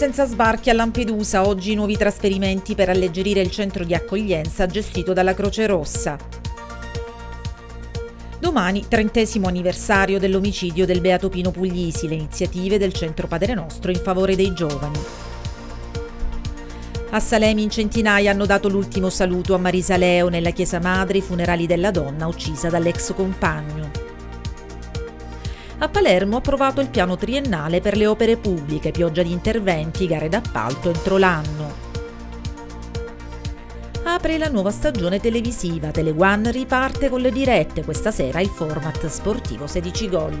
senza sbarchi a Lampedusa, oggi nuovi trasferimenti per alleggerire il centro di accoglienza gestito dalla Croce Rossa. Domani, trentesimo anniversario dell'omicidio del Beato Pino Puglisi, le iniziative del Centro Padre Nostro in favore dei giovani. A Salemi in centinaia hanno dato l'ultimo saluto a Marisa Leo nella Chiesa Madre i funerali della donna uccisa dall'ex compagno a Palermo ha approvato il piano triennale per le opere pubbliche, pioggia di interventi, gare d'appalto entro l'anno. Apre la nuova stagione televisiva, Tele One riparte con le dirette, questa sera il format sportivo 16 gol.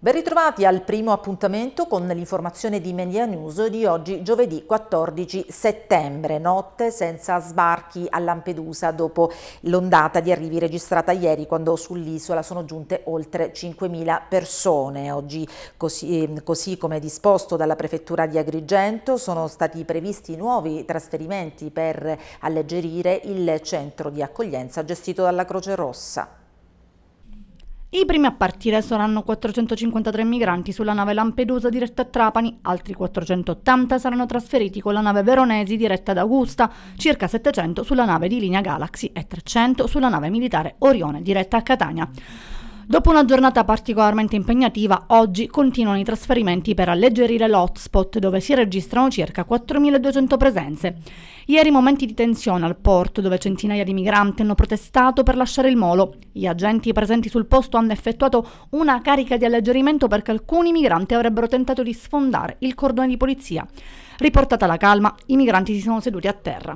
Ben ritrovati al primo appuntamento con l'informazione di Media News di oggi giovedì 14 settembre, notte senza sbarchi a Lampedusa dopo l'ondata di arrivi registrata ieri quando sull'isola sono giunte oltre 5.000 persone. Oggi, così, ehm, così come disposto dalla prefettura di Agrigento, sono stati previsti nuovi trasferimenti per alleggerire il centro di accoglienza gestito dalla Croce Rossa. I primi a partire saranno 453 migranti sulla nave Lampedusa diretta a Trapani, altri 480 saranno trasferiti con la nave Veronesi diretta ad Augusta, circa 700 sulla nave di linea Galaxy e 300 sulla nave militare Orione diretta a Catania. Dopo una giornata particolarmente impegnativa, oggi continuano i trasferimenti per alleggerire l'hotspot dove si registrano circa 4.200 presenze. Ieri momenti di tensione al porto dove centinaia di migranti hanno protestato per lasciare il molo. Gli agenti presenti sul posto hanno effettuato una carica di alleggerimento perché alcuni migranti avrebbero tentato di sfondare il cordone di polizia. Riportata la calma, i migranti si sono seduti a terra.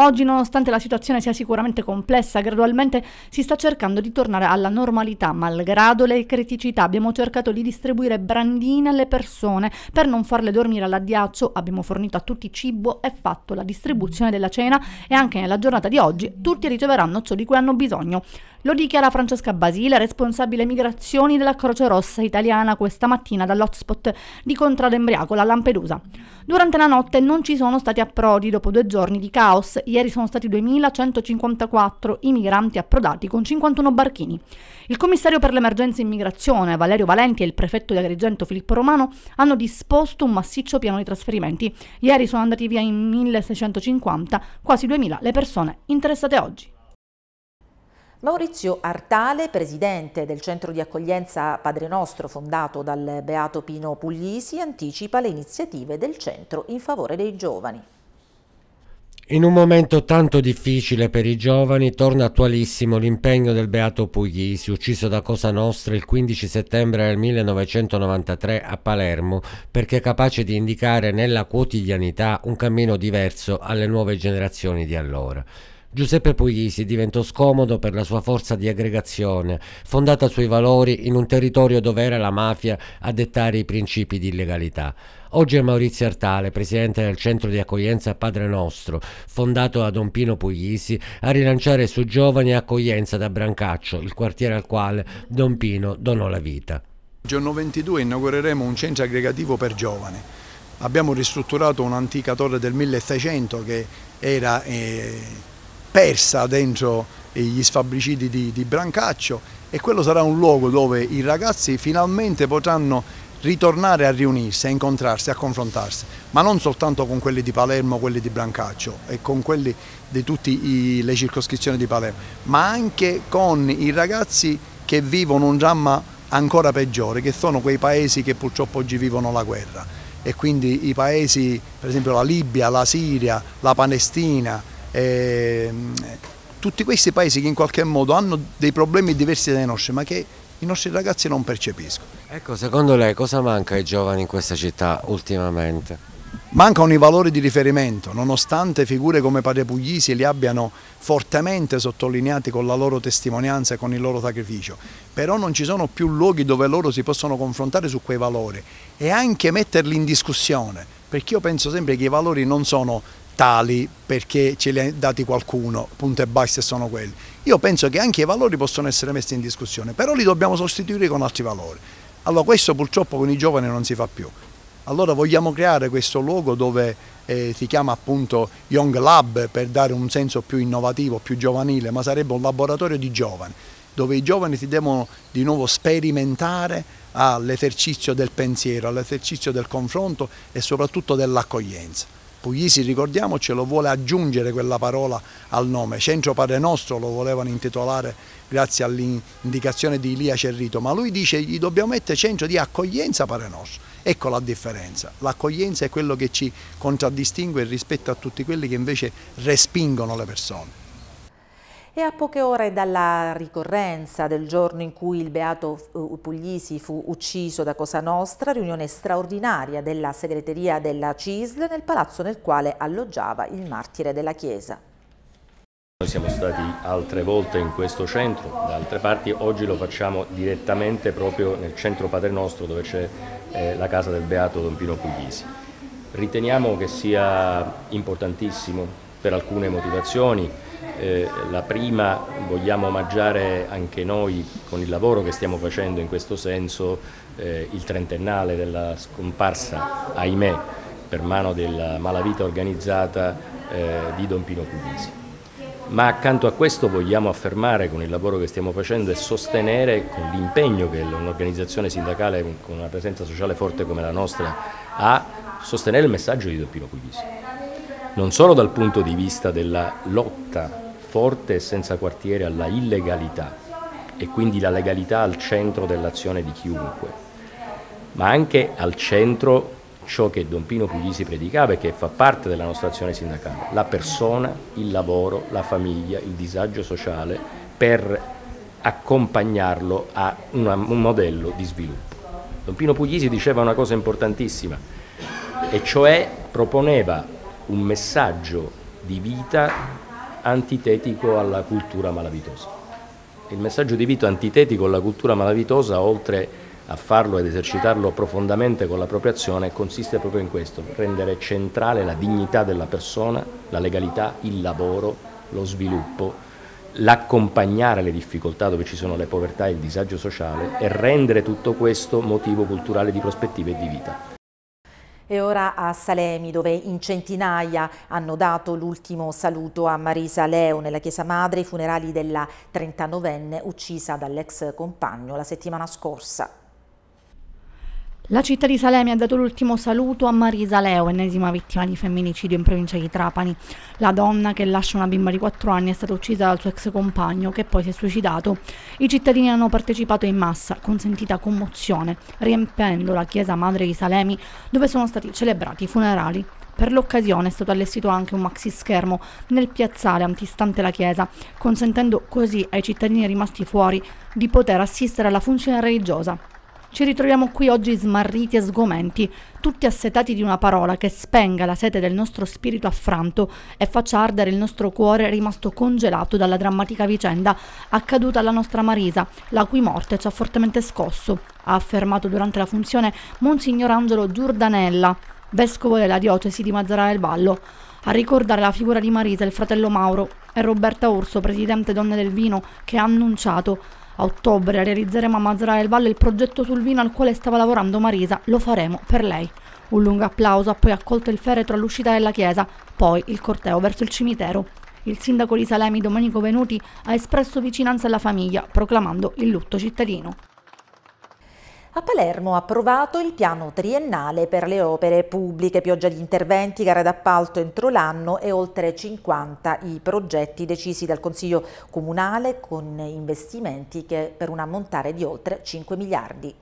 Oggi, nonostante la situazione sia sicuramente complessa, gradualmente si sta cercando di tornare alla normalità, malgrado le criticità. Abbiamo cercato di distribuire brandine alle persone per non farle dormire all'addiaccio, abbiamo fornito a tutti cibo e fatto la distribuzione della cena e anche nella giornata di oggi tutti riceveranno ciò di cui hanno bisogno. Lo dichiara Francesca Basile, responsabile migrazioni della Croce Rossa italiana questa mattina dall'hotspot di Contrada Embriacola a Lampedusa. Durante la notte non ci sono stati approdi dopo due giorni di caos. Ieri sono stati 2.154 i migranti approdati con 51 barchini. Il commissario per l'emergenza immigrazione Valerio Valenti e il prefetto di Agrigento Filippo Romano hanno disposto un massiccio piano di trasferimenti. Ieri sono andati via in 1650, quasi 2000 le persone interessate oggi. Maurizio Artale, presidente del centro di accoglienza Padre Nostro fondato dal Beato Pino Puglisi, anticipa le iniziative del centro in favore dei giovani. In un momento tanto difficile per i giovani torna attualissimo l'impegno del Beato Puglisi, ucciso da Cosa Nostra il 15 settembre del 1993 a Palermo, perché capace di indicare nella quotidianità un cammino diverso alle nuove generazioni di allora. Giuseppe Puglisi diventò scomodo per la sua forza di aggregazione, fondata sui valori in un territorio dove era la mafia a dettare i principi di illegalità. Oggi è Maurizio Artale, presidente del centro di accoglienza Padre Nostro, fondato da Don Pino Puglisi, a rilanciare su giovani accoglienza da Brancaccio, il quartiere al quale Don Pino donò la vita. Il giorno 22 inaugureremo un centro aggregativo per giovani. Abbiamo ristrutturato un'antica torre del 1600 che era... Eh, persa dentro gli sfabbricidi di, di Brancaccio e quello sarà un luogo dove i ragazzi finalmente potranno ritornare a riunirsi, a incontrarsi, a confrontarsi, ma non soltanto con quelli di Palermo, quelli di Brancaccio e con quelli di tutte le circoscrizioni di Palermo, ma anche con i ragazzi che vivono un dramma ancora peggiore, che sono quei paesi che purtroppo oggi vivono la guerra e quindi i paesi, per esempio la Libia, la Siria, la Palestina, eh, tutti questi paesi che in qualche modo hanno dei problemi diversi dai nostri ma che i nostri ragazzi non percepiscono. Ecco, secondo lei cosa manca ai giovani in questa città ultimamente? Mancano i valori di riferimento, nonostante figure come Padre Puglisi li abbiano fortemente sottolineati con la loro testimonianza e con il loro sacrificio, però non ci sono più luoghi dove loro si possono confrontare su quei valori e anche metterli in discussione, perché io penso sempre che i valori non sono tali perché ce li ha dati qualcuno, punto e basta sono quelli. Io penso che anche i valori possono essere messi in discussione, però li dobbiamo sostituire con altri valori. Allora questo purtroppo con i giovani non si fa più. Allora vogliamo creare questo luogo dove eh, si chiama appunto Young Lab per dare un senso più innovativo, più giovanile, ma sarebbe un laboratorio di giovani, dove i giovani si devono di nuovo sperimentare all'esercizio del pensiero, all'esercizio del confronto e soprattutto dell'accoglienza. Puglisi, ricordiamocelo, vuole aggiungere quella parola al nome. Centro Padre Nostro lo volevano intitolare grazie all'indicazione di Elia Cerrito, ma lui dice gli dobbiamo mettere centro di accoglienza Padre Nostro. Ecco la differenza. L'accoglienza è quello che ci contraddistingue rispetto a tutti quelli che invece respingono le persone e a poche ore dalla ricorrenza del giorno in cui il beato eh, Puglisi fu ucciso da Cosa Nostra, riunione straordinaria della segreteria della CISL nel palazzo nel quale alloggiava il martire della Chiesa. Noi siamo stati altre volte in questo centro, da altre parti, oggi lo facciamo direttamente proprio nel centro Padre Nostro dove c'è eh, la casa del Beato Don Pino Puglisi. Riteniamo che sia importantissimo per alcune motivazioni, eh, la prima vogliamo omaggiare anche noi con il lavoro che stiamo facendo in questo senso eh, il trentennale della scomparsa, ahimè, per mano della malavita organizzata eh, di Don Pino Puglisi. Ma accanto a questo vogliamo affermare con il lavoro che stiamo facendo e sostenere con l'impegno che un'organizzazione sindacale con una presenza sociale forte come la nostra ha, sostenere il messaggio di Don Pino Puglisi non solo dal punto di vista della lotta forte e senza quartiere alla illegalità e quindi la legalità al centro dell'azione di chiunque, ma anche al centro ciò che Don Pino Puglisi predicava e che fa parte della nostra azione sindacale, la persona, il lavoro, la famiglia, il disagio sociale per accompagnarlo a una, un modello di sviluppo. Don Pino Puglisi diceva una cosa importantissima e cioè proponeva un messaggio di vita antitetico alla cultura malavitosa. Il messaggio di vita antitetico alla cultura malavitosa, oltre a farlo ed esercitarlo profondamente con l'appropriazione, consiste proprio in questo, rendere centrale la dignità della persona, la legalità, il lavoro, lo sviluppo, l'accompagnare le difficoltà dove ci sono le povertà e il disagio sociale e rendere tutto questo motivo culturale di prospettiva e di vita. E ora a Salemi, dove in centinaia hanno dato l'ultimo saluto a Marisa Leo nella Chiesa Madre, i funerali della 39enne uccisa dall'ex compagno la settimana scorsa. La città di Salemi ha dato l'ultimo saluto a Marisa Leo, ennesima vittima di femminicidio in provincia di Trapani. La donna che lascia una bimba di 4 anni è stata uccisa dal suo ex compagno che poi si è suicidato. I cittadini hanno partecipato in massa, consentita commozione, riempendo la chiesa madre di Salemi dove sono stati celebrati i funerali. Per l'occasione è stato allestito anche un maxi schermo nel piazzale antistante la chiesa, consentendo così ai cittadini rimasti fuori di poter assistere alla funzione religiosa ci ritroviamo qui oggi smarriti e sgomenti, tutti assetati di una parola che spenga la sete del nostro spirito affranto e faccia ardere il nostro cuore rimasto congelato dalla drammatica vicenda accaduta alla nostra Marisa, la cui morte ci ha fortemente scosso, ha affermato durante la funzione Monsignor Angelo Giordanella, vescovo della diocesi di Mazzara del Vallo. A ricordare la figura di Marisa, il fratello Mauro e Roberta Urso, presidente Donne del Vino, che ha annunciato a ottobre realizzeremo a Mazara del Valle il progetto sul vino al quale stava lavorando Marisa, lo faremo per lei. Un lungo applauso ha poi accolto il feretro all'uscita della chiesa, poi il corteo verso il cimitero. Il sindaco di Salemi, Domenico Venuti, ha espresso vicinanza alla famiglia, proclamando il lutto cittadino. A Palermo ha approvato il piano triennale per le opere pubbliche, pioggia di interventi, gare d'appalto entro l'anno e oltre 50 i progetti decisi dal Consiglio Comunale con investimenti che per un ammontare di oltre 5 miliardi.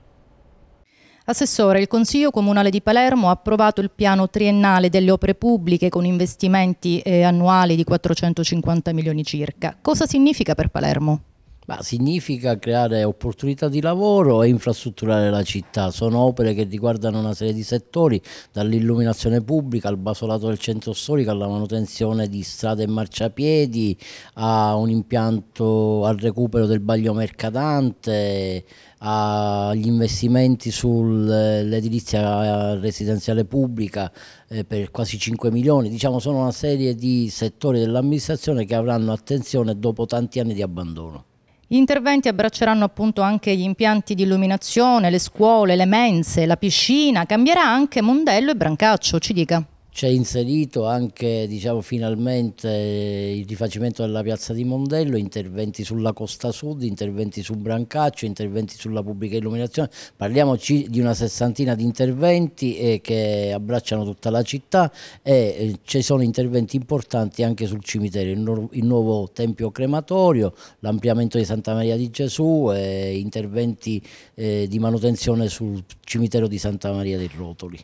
Assessore, il Consiglio Comunale di Palermo ha approvato il piano triennale delle opere pubbliche con investimenti eh, annuali di 450 milioni circa. Cosa significa per Palermo? Ma significa creare opportunità di lavoro e infrastrutturare la città. Sono opere che riguardano una serie di settori, dall'illuminazione pubblica al basolato del centro storico, alla manutenzione di strade e marciapiedi, a un impianto al recupero del baglio mercadante, agli investimenti sull'edilizia residenziale pubblica eh, per quasi 5 milioni. Diciamo sono una serie di settori dell'amministrazione che avranno attenzione dopo tanti anni di abbandono. Gli interventi abbracceranno appunto anche gli impianti di illuminazione, le scuole, le mense, la piscina, cambierà anche Mondello e Brancaccio, ci dica c'è inserito anche diciamo, finalmente eh, il rifacimento della piazza di Mondello, interventi sulla costa sud, interventi su Brancaccio, interventi sulla pubblica illuminazione, parliamoci di una sessantina di interventi eh, che abbracciano tutta la città e eh, ci sono interventi importanti anche sul cimitero, il, nu il nuovo tempio crematorio, l'ampliamento di Santa Maria di Gesù, eh, interventi eh, di manutenzione sul cimitero di Santa Maria dei Rotoli.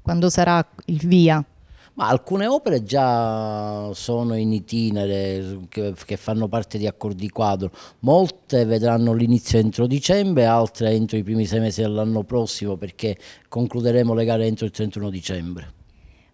Quando sarà il via ma alcune opere già sono in itinere, che, che fanno parte di accordi quadro, molte vedranno l'inizio entro dicembre, altre entro i primi sei mesi dell'anno prossimo perché concluderemo le gare entro il 31 dicembre.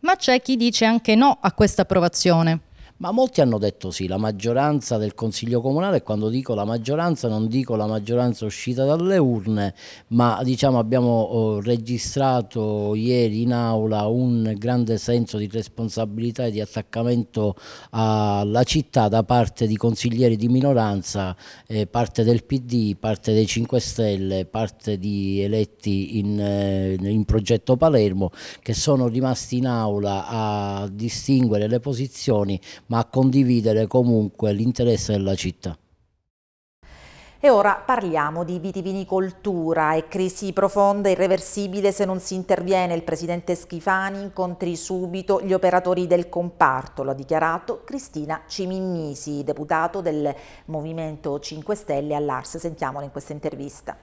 Ma c'è chi dice anche no a questa approvazione. Ma molti hanno detto sì, la maggioranza del Consiglio Comunale, quando dico la maggioranza non dico la maggioranza uscita dalle urne, ma diciamo abbiamo oh, registrato ieri in aula un grande senso di responsabilità e di attaccamento alla città da parte di consiglieri di minoranza, eh, parte del PD, parte dei 5 Stelle, parte di eletti in, eh, in progetto Palermo, che sono rimasti in aula a distinguere le posizioni ma a condividere comunque l'interesse della città. E ora parliamo di vitivinicoltura e crisi profonda e irreversibile se non si interviene. Il presidente Schifani incontri subito gli operatori del comparto, lo ha dichiarato Cristina Cimignisi, deputato del Movimento 5 Stelle all'Ars. Sentiamola in questa intervista.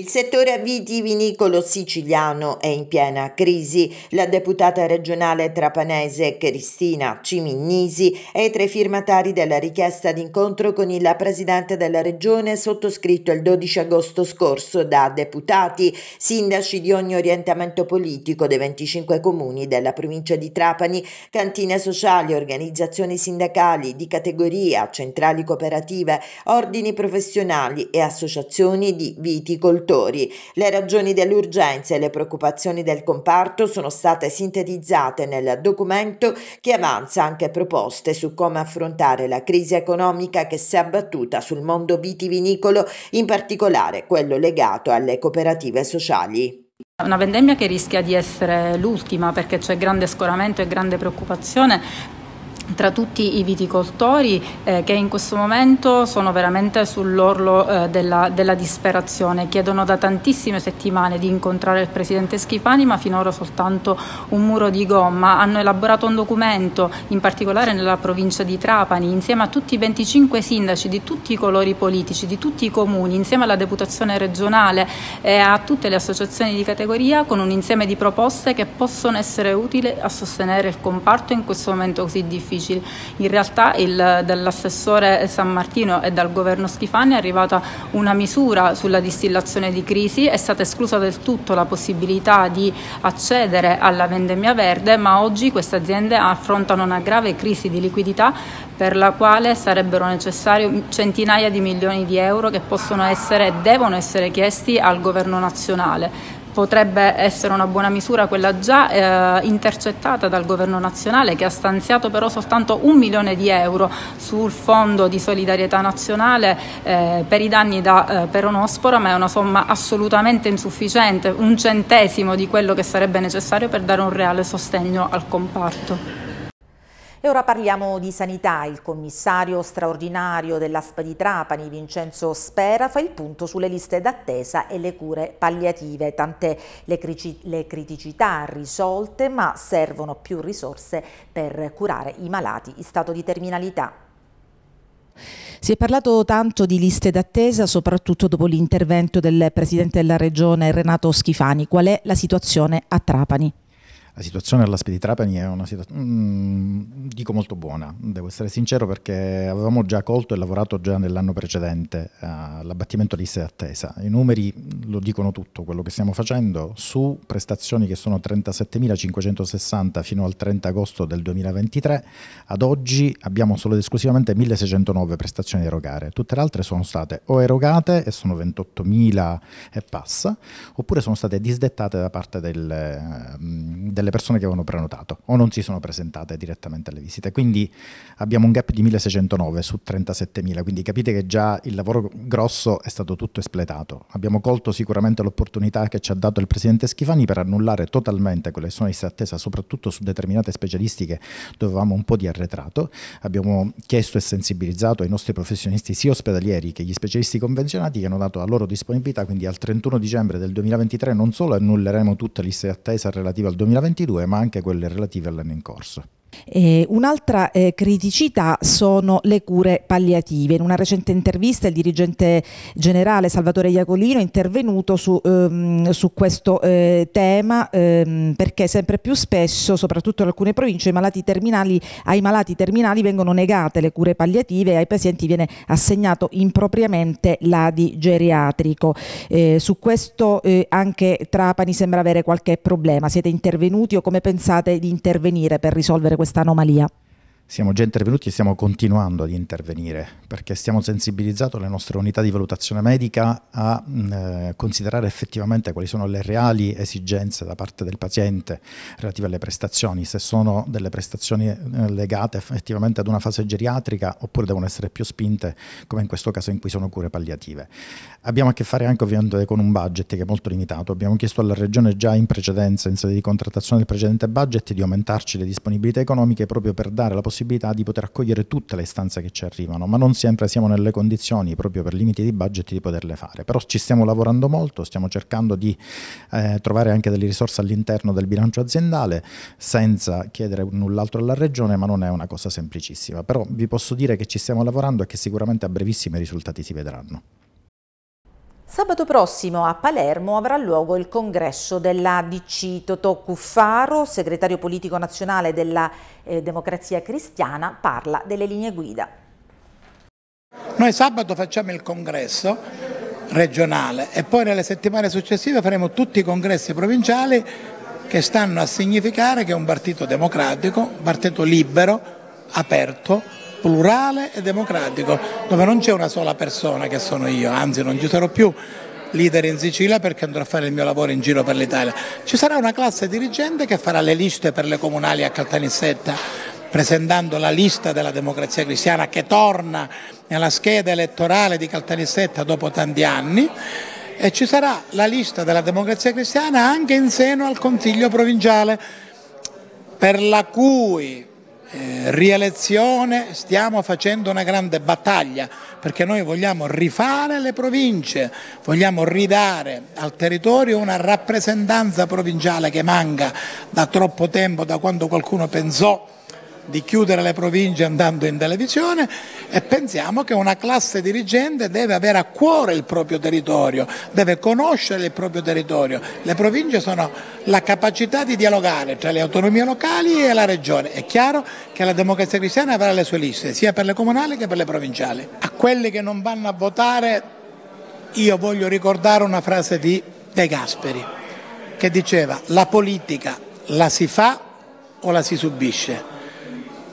Il settore vitivinicolo siciliano è in piena crisi. La deputata regionale trapanese Cristina Ciminnisi è tra i firmatari della richiesta d'incontro con il presidente della regione sottoscritto il 12 agosto scorso da deputati, sindaci di ogni orientamento politico dei 25 comuni della provincia di Trapani, cantine sociali, organizzazioni sindacali di categoria, centrali cooperative, ordini professionali e associazioni di viticoltura agricoltori. Le ragioni dell'urgenza e le preoccupazioni del comparto sono state sintetizzate nel documento che avanza anche proposte su come affrontare la crisi economica che si è abbattuta sul mondo vitivinicolo, in particolare quello legato alle cooperative sociali. Una vendemmia che rischia di essere l'ultima perché c'è grande scoramento e grande preoccupazione tra tutti i viticoltori eh, che in questo momento sono veramente sull'orlo eh, della, della, disperazione. Chiedono da tantissime settimane di incontrare il presidente Schifani, ma finora soltanto un muro di gomma. Hanno elaborato un documento, in particolare nella provincia di Trapani, insieme a tutti i 25 sindaci di tutti i colori politici, di tutti i comuni, insieme alla deputazione regionale e a tutte le associazioni di categoria, con un insieme di proposte che possono essere utili a sostenere il comparto in questo momento così difficile difficili. In realtà il, dall'assessore San Martino e dal governo Schifani è arrivata una misura sulla distillazione di crisi, è stata esclusa del tutto la possibilità di accedere alla vendemmia verde, ma oggi queste aziende affrontano una grave crisi di liquidità per la quale sarebbero necessari centinaia di milioni di euro che possono essere e devono essere chiesti al governo nazionale potrebbe essere una buona misura quella già eh, intercettata dal governo nazionale che ha stanziato però soltanto un milione di euro sul fondo di solidarietà nazionale eh, per i danni da eh, peronospora ma è una somma assolutamente insufficiente, un centesimo di quello che sarebbe necessario per dare un reale sostegno al comparto. E ora parliamo di sanità. Il commissario straordinario dell'ASPA di Trapani, Vincenzo Spera, fa il punto sulle liste d'attesa e le cure palliative. Tante le, le criticità risolte, ma servono più risorse per curare i malati in stato di terminalità. Si è parlato tanto di liste d'attesa, soprattutto dopo l'intervento del Presidente della Regione Renato Schifani. Qual è la situazione a Trapani? La situazione alla di Trapani è una situazione, mm, dico molto buona, devo essere sincero perché avevamo già colto e lavorato già nell'anno precedente all'abbattimento eh, di liste d'attesa. I numeri lo dicono tutto, quello che stiamo facendo su prestazioni che sono 37.560 fino al 30 agosto del 2023, ad oggi abbiamo solo ed esclusivamente 1.609 prestazioni da erogare, tutte le altre sono state o erogate e sono 28.000 e passa, oppure sono state disdettate da parte del, mm, delle delle persone che avevano prenotato o non si sono presentate direttamente alle visite. Quindi abbiamo un gap di 1609 su 37.000, quindi capite che già il lavoro grosso è stato tutto espletato. Abbiamo colto sicuramente l'opportunità che ci ha dato il presidente Schifani per annullare totalmente quelle che sono liste attesa, soprattutto su determinate specialistiche dove avevamo un po' di arretrato. Abbiamo chiesto e sensibilizzato ai nostri professionisti sia ospedalieri che gli specialisti convenzionati che hanno dato la loro disponibilità, quindi al 31 dicembre del 2023 non solo annulleremo tutte le liste attesa relative al 2023, 2022, ma anche quelle relative all'anno in corso. Eh, un'altra eh, criticità sono le cure palliative. In una recente intervista il dirigente generale Salvatore Iacolino è intervenuto su, ehm, su questo eh, tema ehm, perché sempre più spesso, soprattutto in alcune province, ai malati, terminali, ai malati terminali vengono negate le cure palliative e ai pazienti viene assegnato impropriamente l'adi geriatrico. Eh, su questo eh, anche Trapani sembra avere qualche problema. Siete intervenuti o come pensate di intervenire per risolvere questa anomalia? Siamo già intervenuti e stiamo continuando ad intervenire perché stiamo sensibilizzando le nostre unità di valutazione medica a mm, eh, considerare effettivamente quali sono le reali esigenze da parte del paziente relative alle prestazioni, se sono delle prestazioni eh, legate effettivamente ad una fase geriatrica oppure devono essere più spinte come in questo caso in cui sono cure palliative. Abbiamo a che fare anche ovviamente con un budget che è molto limitato, abbiamo chiesto alla Regione già in precedenza, in sede di contrattazione del precedente budget, di aumentarci le disponibilità economiche proprio per dare la possibilità possibilità di poter accogliere tutte le istanze che ci arrivano, ma non sempre siamo nelle condizioni, proprio per limiti di budget, di poterle fare. Però ci stiamo lavorando molto, stiamo cercando di eh, trovare anche delle risorse all'interno del bilancio aziendale senza chiedere null'altro alla Regione, ma non è una cosa semplicissima. Però vi posso dire che ci stiamo lavorando e che sicuramente a brevissimi risultati si vedranno. Sabato prossimo a Palermo avrà luogo il congresso della dell'ADC. Totò Cuffaro, segretario politico nazionale della eh, Democrazia Cristiana, parla delle linee guida. Noi sabato facciamo il congresso regionale e poi nelle settimane successive faremo tutti i congressi provinciali che stanno a significare che un partito democratico, un partito libero, aperto, plurale e democratico, dove non c'è una sola persona che sono io, anzi non ci sarò più leader in Sicilia perché andrò a fare il mio lavoro in giro per l'Italia. Ci sarà una classe dirigente che farà le liste per le comunali a Caltanissetta, presentando la lista della democrazia cristiana che torna nella scheda elettorale di Caltanissetta dopo tanti anni e ci sarà la lista della democrazia cristiana anche in seno al Consiglio provinciale per la cui eh, rielezione stiamo facendo una grande battaglia perché noi vogliamo rifare le province, vogliamo ridare al territorio una rappresentanza provinciale che manca da troppo tempo, da quando qualcuno pensò di chiudere le province andando in televisione e pensiamo che una classe dirigente deve avere a cuore il proprio territorio, deve conoscere il proprio territorio. Le province sono la capacità di dialogare tra le autonomie locali e la regione. È chiaro che la democrazia cristiana avrà le sue liste, sia per le comunali che per le provinciali. A quelli che non vanno a votare io voglio ricordare una frase di De Gasperi che diceva la politica la si fa o la si subisce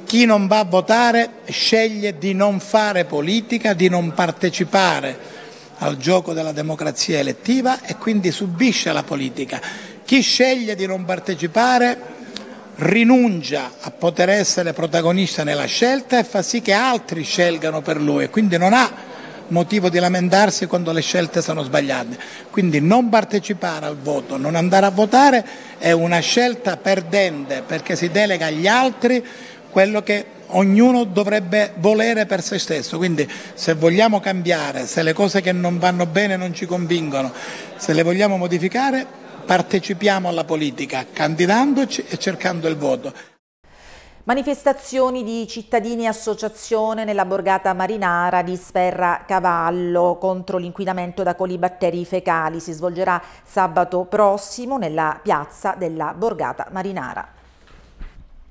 chi non va a votare sceglie di non fare politica, di non partecipare al gioco della democrazia elettiva e quindi subisce la politica. Chi sceglie di non partecipare rinuncia a poter essere protagonista nella scelta e fa sì che altri scelgano per lui e quindi non ha motivo di lamentarsi quando le scelte sono sbagliate. Quindi non partecipare al voto, non andare a votare è una scelta perdente perché si delega agli altri quello che ognuno dovrebbe volere per se stesso. Quindi se vogliamo cambiare, se le cose che non vanno bene non ci convincono, se le vogliamo modificare, partecipiamo alla politica, candidandoci e cercando il voto. Manifestazioni di cittadini e associazione nella borgata marinara di Sferra Cavallo contro l'inquinamento da colibatteri fecali si svolgerà sabato prossimo nella piazza della borgata marinara.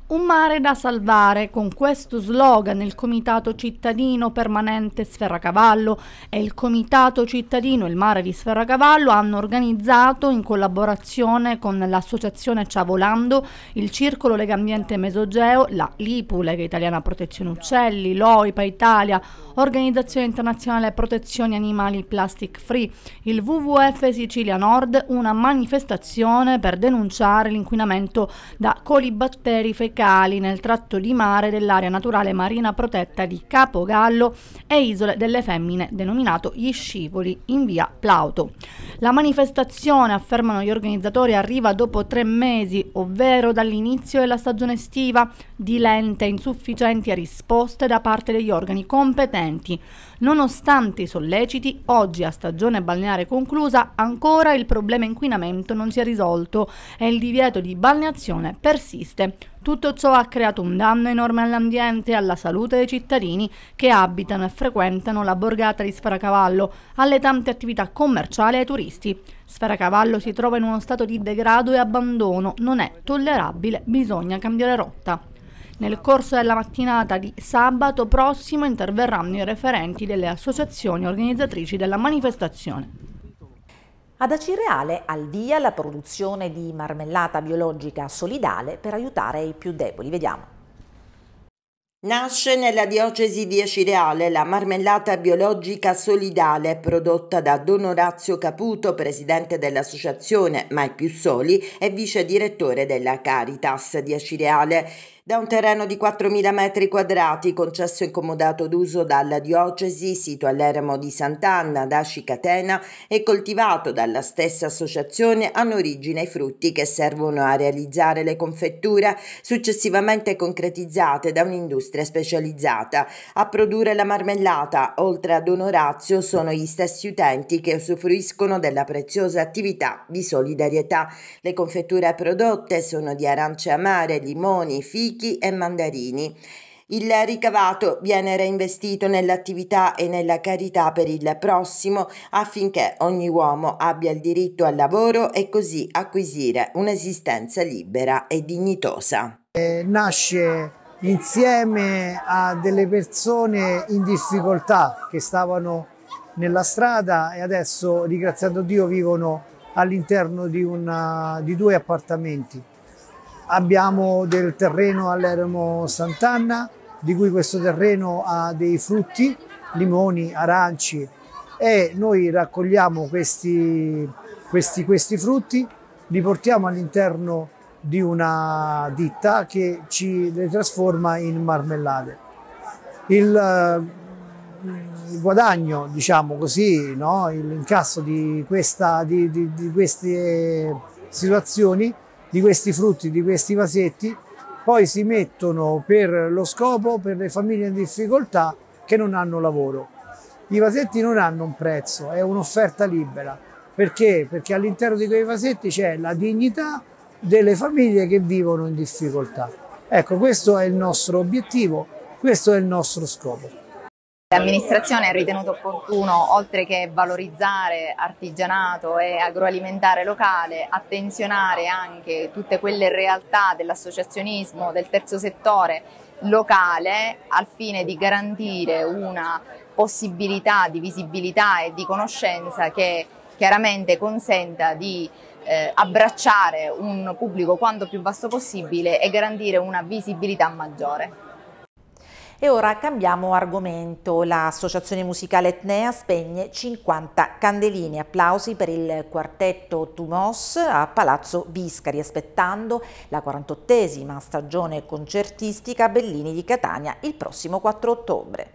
Un mare da salvare, con questo slogan il Comitato Cittadino Permanente Sferracavallo e il Comitato Cittadino Il Mare di Sferracavallo hanno organizzato in collaborazione con l'associazione Ciavolando, il Circolo Legambiente Mesogeo, la Lipule, Italiana Protezione Uccelli, l'OIPA Italia, Organizzazione Internazionale Protezione Animali Plastic Free, il WWF Sicilia Nord, una manifestazione per denunciare l'inquinamento da colibatteri fecali verticali nel tratto di mare dell'area naturale marina protetta di Capogallo e Isole delle Femmine, denominato Gli Scivoli, in via Plauto. La manifestazione, affermano gli organizzatori, arriva dopo tre mesi, ovvero dall'inizio della stagione estiva, di lente e insufficienti risposte da parte degli organi competenti Nonostante i solleciti, oggi a stagione balneare conclusa, ancora il problema inquinamento non si è risolto e il divieto di balneazione persiste. Tutto ciò ha creato un danno enorme all'ambiente e alla salute dei cittadini che abitano e frequentano la borgata di Sferacavallo, alle tante attività commerciali e ai turisti. Sferacavallo si trova in uno stato di degrado e abbandono, non è tollerabile, bisogna cambiare rotta. Nel corso della mattinata di sabato prossimo interverranno i referenti delle associazioni organizzatrici della manifestazione. Ad Acireale al via la produzione di marmellata biologica solidale per aiutare i più deboli. Vediamo. Nasce nella diocesi di Acireale la marmellata biologica solidale prodotta da Don Orazio Caputo, presidente dell'associazione Mai Più Soli e vice direttore della Caritas di Acireale da un terreno di 4.000 metri quadrati concesso e incomodato d'uso dalla diocesi, sito all'eremo di Sant'Anna ad Ascicatena e coltivato dalla stessa associazione, hanno origine i frutti che servono a realizzare le confetture, successivamente concretizzate da un'industria specializzata. A produrre la marmellata, oltre ad Onorazio, sono gli stessi utenti che usufruiscono della preziosa attività di solidarietà. Le confetture prodotte sono di arance amare, limoni, fichi, fichi e mandarini. Il ricavato viene reinvestito nell'attività e nella carità per il prossimo affinché ogni uomo abbia il diritto al lavoro e così acquisire un'esistenza libera e dignitosa. Eh, nasce insieme a delle persone in difficoltà che stavano nella strada e adesso, ringraziando Dio, vivono all'interno di, di due appartamenti abbiamo del terreno all'Eremo Sant'Anna, di cui questo terreno ha dei frutti, limoni, aranci e noi raccogliamo questi, questi, questi frutti, li portiamo all'interno di una ditta che ci le trasforma in marmellate. Il, il guadagno, diciamo così, no? l'incasso di, di, di, di queste situazioni di questi frutti, di questi vasetti, poi si mettono per lo scopo, per le famiglie in difficoltà che non hanno lavoro. I vasetti non hanno un prezzo, è un'offerta libera. Perché? Perché all'interno di quei vasetti c'è la dignità delle famiglie che vivono in difficoltà. Ecco, questo è il nostro obiettivo, questo è il nostro scopo. L'amministrazione ha ritenuto opportuno, oltre che valorizzare artigianato e agroalimentare locale, attenzionare anche tutte quelle realtà dell'associazionismo, del terzo settore locale, al fine di garantire una possibilità di visibilità e di conoscenza che chiaramente consenta di eh, abbracciare un pubblico quanto più vasto possibile e garantire una visibilità maggiore. E ora cambiamo argomento. L'associazione musicale Etnea spegne 50 candelini. Applausi per il quartetto Tumos a Palazzo Biscari, aspettando la 48esima stagione concertistica Bellini di Catania il prossimo 4 ottobre.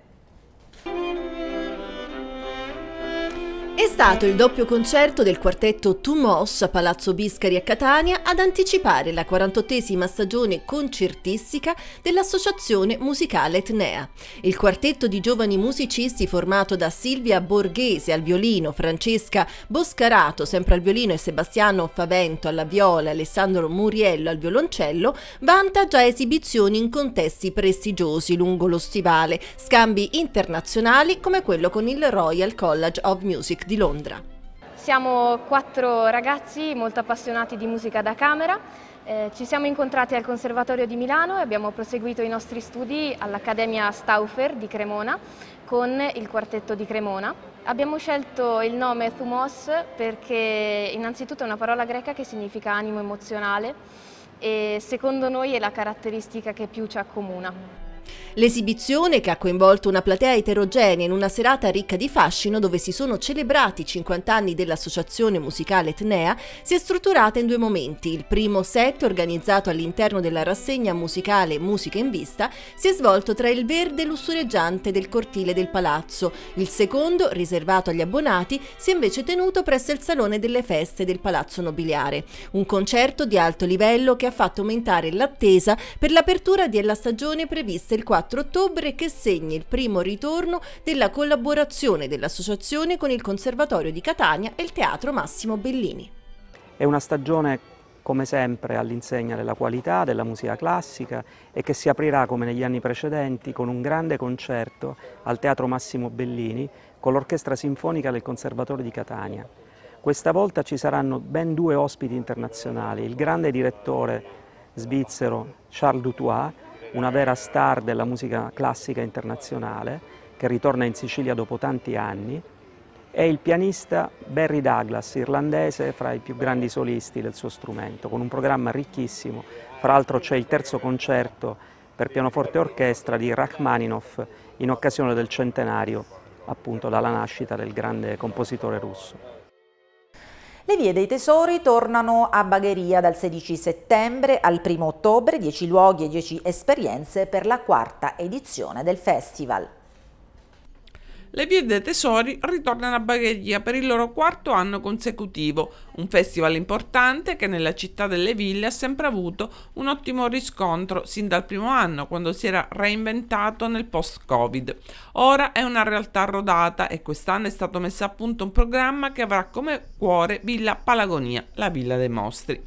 È stato il doppio concerto del quartetto Tumos a Palazzo Biscari a Catania ad anticipare la 48esima stagione concertistica dell'associazione musicale Etnea. Il quartetto di giovani musicisti formato da Silvia Borghese al violino, Francesca Boscarato sempre al violino e Sebastiano Favento alla viola, Alessandro Muriello al violoncello, vanta già esibizioni in contesti prestigiosi lungo lo stivale, scambi internazionali come quello con il Royal College of Music di Londra. Siamo quattro ragazzi molto appassionati di musica da camera, eh, ci siamo incontrati al Conservatorio di Milano e abbiamo proseguito i nostri studi all'Accademia Stauffer di Cremona con il quartetto di Cremona. Abbiamo scelto il nome Thumos perché innanzitutto è una parola greca che significa animo emozionale e secondo noi è la caratteristica che più ci accomuna. L'esibizione, che ha coinvolto una platea eterogenea in una serata ricca di fascino dove si sono celebrati i 50 anni dell'associazione musicale Etnea, si è strutturata in due momenti. Il primo set, organizzato all'interno della rassegna musicale Musica in Vista, si è svolto tra il verde lussureggiante del cortile del palazzo. Il secondo, riservato agli abbonati, si è invece tenuto presso il Salone delle Feste del Palazzo Nobiliare. Un concerto di alto livello che ha fatto aumentare l'attesa per l'apertura della stagione prevista il 4 ottobre che segna il primo ritorno della collaborazione dell'associazione con il Conservatorio di Catania e il Teatro Massimo Bellini. È una stagione come sempre all'insegna della qualità della musica classica e che si aprirà come negli anni precedenti con un grande concerto al Teatro Massimo Bellini con l'Orchestra Sinfonica del Conservatorio di Catania. Questa volta ci saranno ben due ospiti internazionali, il grande direttore svizzero Charles Dutois una vera star della musica classica internazionale che ritorna in Sicilia dopo tanti anni, è il pianista Barry Douglas, irlandese, fra i più grandi solisti del suo strumento, con un programma ricchissimo. Fra l'altro c'è il terzo concerto per pianoforte e orchestra di Rachmaninoff in occasione del centenario appunto dalla nascita del grande compositore russo. Le vie dei tesori tornano a Bagheria dal 16 settembre al 1 ottobre, 10 luoghi e 10 esperienze per la quarta edizione del festival. Le vie dei tesori ritornano a Bagheria per il loro quarto anno consecutivo, un festival importante che nella città delle ville ha sempre avuto un ottimo riscontro sin dal primo anno, quando si era reinventato nel post-Covid. Ora è una realtà rodata e quest'anno è stato messo a punto un programma che avrà come cuore Villa Palagonia, la Villa dei Mostri.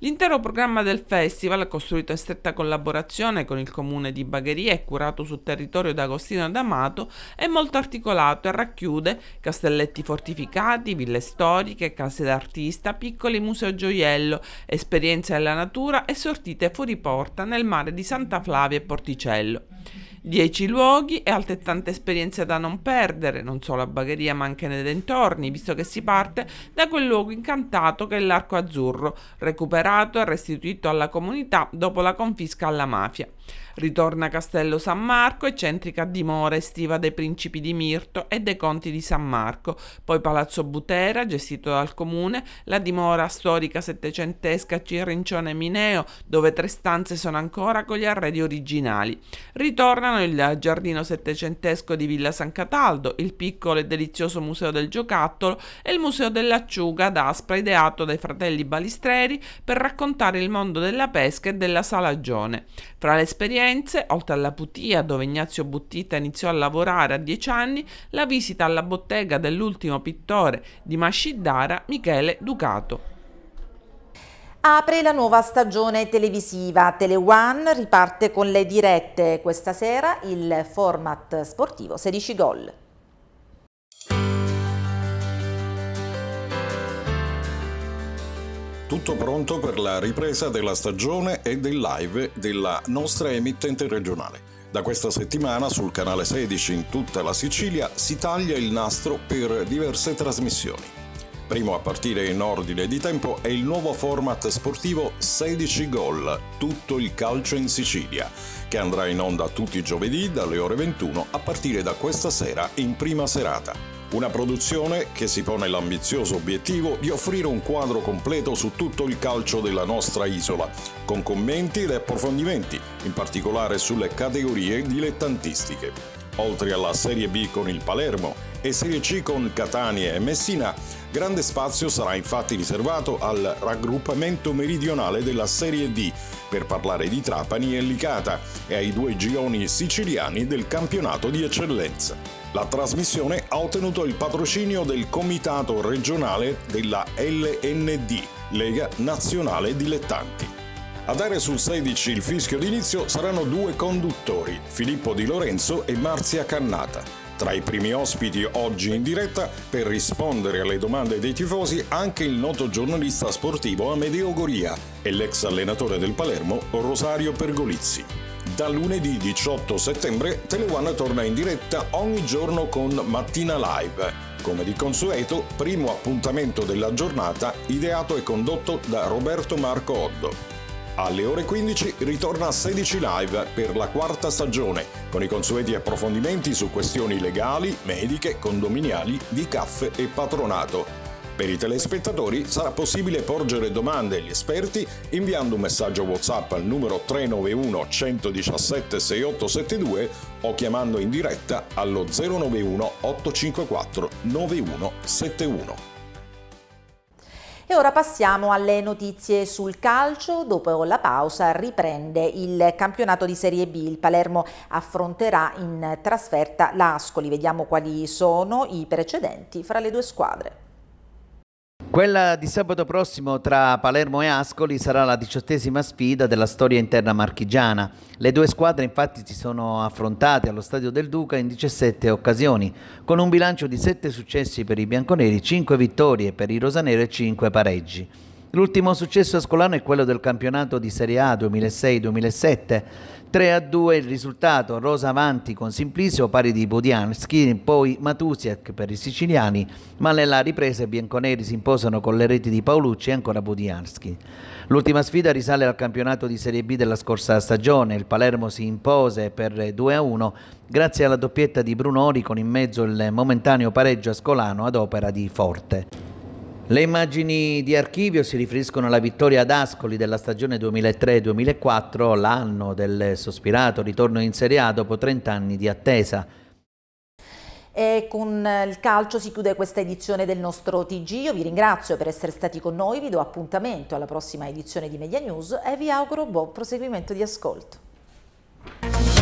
L'intero programma del festival, costruito in stretta collaborazione con il comune di Bagheria e curato sul territorio da Agostino D'Amato, è molto articolato e racchiude castelletti fortificati, ville storiche, case d'artista, vista piccoli museo gioiello, esperienze alla natura e sortite fuori porta nel mare di Santa Flavia e Porticello. Dieci luoghi e altrettante esperienze da non perdere, non solo a Bagheria ma anche nei dintorni, visto che si parte da quel luogo incantato che è l'Arco Azzurro, recuperato e restituito alla comunità dopo la confisca alla mafia. Ritorna Castello San Marco, eccentrica dimora estiva dei principi di Mirto e dei conti di San Marco, poi Palazzo Butera, gestito dal comune, la dimora storica settecentesca Cirrincione Mineo, dove tre stanze sono ancora con gli arredi originali. Ritornano il giardino settecentesco di Villa San Cataldo, il piccolo e delizioso museo del giocattolo e il museo dell'acciuga ad Aspra, ideato dai fratelli Balistreri per raccontare il mondo della pesca e della salagione. Fra le esperienze esperienze, oltre alla Putia dove Ignazio Buttita iniziò a lavorare a dieci anni, la visita alla bottega dell'ultimo pittore di Mascidara, Michele Ducato. Apre la nuova stagione televisiva, Tele One riparte con le dirette, questa sera il format sportivo 16 gol. Tutto pronto per la ripresa della stagione e del live della nostra emittente regionale. Da questa settimana sul canale 16 in tutta la Sicilia si taglia il nastro per diverse trasmissioni. Primo a partire in ordine di tempo è il nuovo format sportivo 16 gol, tutto il calcio in Sicilia, che andrà in onda tutti i giovedì dalle ore 21 a partire da questa sera in prima serata. Una produzione che si pone l'ambizioso obiettivo di offrire un quadro completo su tutto il calcio della nostra isola, con commenti ed approfondimenti, in particolare sulle categorie dilettantistiche. Oltre alla Serie B con il Palermo e Serie C con Catania e Messina, grande spazio sarà infatti riservato al raggruppamento meridionale della Serie D, per parlare di Trapani e Licata, e ai due gironi siciliani del campionato di eccellenza. La trasmissione ha ottenuto il patrocinio del Comitato regionale della LND, Lega Nazionale Dilettanti. A dare sul 16 il fischio d'inizio saranno due conduttori, Filippo Di Lorenzo e Marzia Cannata. Tra i primi ospiti oggi in diretta, per rispondere alle domande dei tifosi, anche il noto giornalista sportivo Amedeo Goria e l'ex allenatore del Palermo Rosario Pergolizzi. Da lunedì 18 settembre Teleone torna in diretta ogni giorno con Mattina Live. Come di consueto, primo appuntamento della giornata ideato e condotto da Roberto Marco Oddo. Alle ore 15 ritorna a 16 Live per la quarta stagione, con i consueti approfondimenti su questioni legali, mediche, condominiali, di CAF e patronato. Per i telespettatori sarà possibile porgere domande agli esperti inviando un messaggio WhatsApp al numero 391 117 6872 o chiamando in diretta allo 091 854 9171. E ora passiamo alle notizie sul calcio. Dopo la pausa riprende il campionato di Serie B. Il Palermo affronterà in trasferta l'Ascoli. Vediamo quali sono i precedenti fra le due squadre. Quella di sabato prossimo tra Palermo e Ascoli sarà la diciottesima sfida della storia interna marchigiana. Le due squadre infatti si sono affrontate allo Stadio del Duca in 17 occasioni, con un bilancio di 7 successi per i bianconeri, 5 vittorie per i rosaneri e 5 pareggi. L'ultimo successo ascolano è quello del campionato di Serie A 2006-2007, 3 a 2 il risultato, Rosa avanti con Simplicio, pari di Budianski, poi Matusiak per i siciliani, ma nella ripresa i bianconeri si imposano con le reti di Paolucci e ancora Budianski. L'ultima sfida risale al campionato di Serie B della scorsa stagione, il Palermo si impose per 2 a 1 grazie alla doppietta di Brunori con in mezzo il momentaneo pareggio a Scolano ad opera di Forte. Le immagini di archivio si riferiscono alla vittoria ad Ascoli della stagione 2003-2004, l'anno del sospirato ritorno in Serie A dopo 30 anni di attesa. E con il calcio si chiude questa edizione del nostro TG. Io vi ringrazio per essere stati con noi, vi do appuntamento alla prossima edizione di Media News e vi auguro buon proseguimento di ascolto.